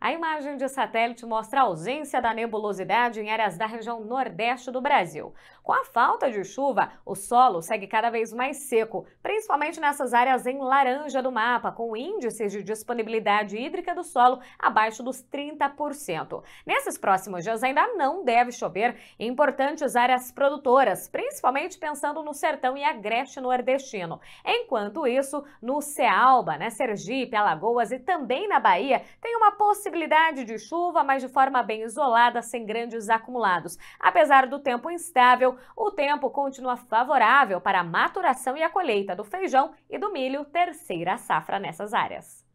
A imagem de satélite mostra a ausência da nebulosidade em áreas da região nordeste do Brasil. Com a falta de chuva, o solo segue cada vez mais seco, principalmente nessas áreas em laranja do mapa, com índices de disponibilidade hídrica do solo abaixo dos 30%. Nesses próximos dias ainda não deve chover em importantes áreas produtoras, principalmente pensando no sertão e agreste nordestino. Enquanto isso, no Cealba, né, Sergipe, Alagoas e também na Bahia, tem uma possibilidade possibilidade de chuva, mas de forma bem isolada, sem grandes acumulados. Apesar do tempo instável, o tempo continua favorável para a maturação e a colheita do feijão e do milho, terceira safra nessas áreas.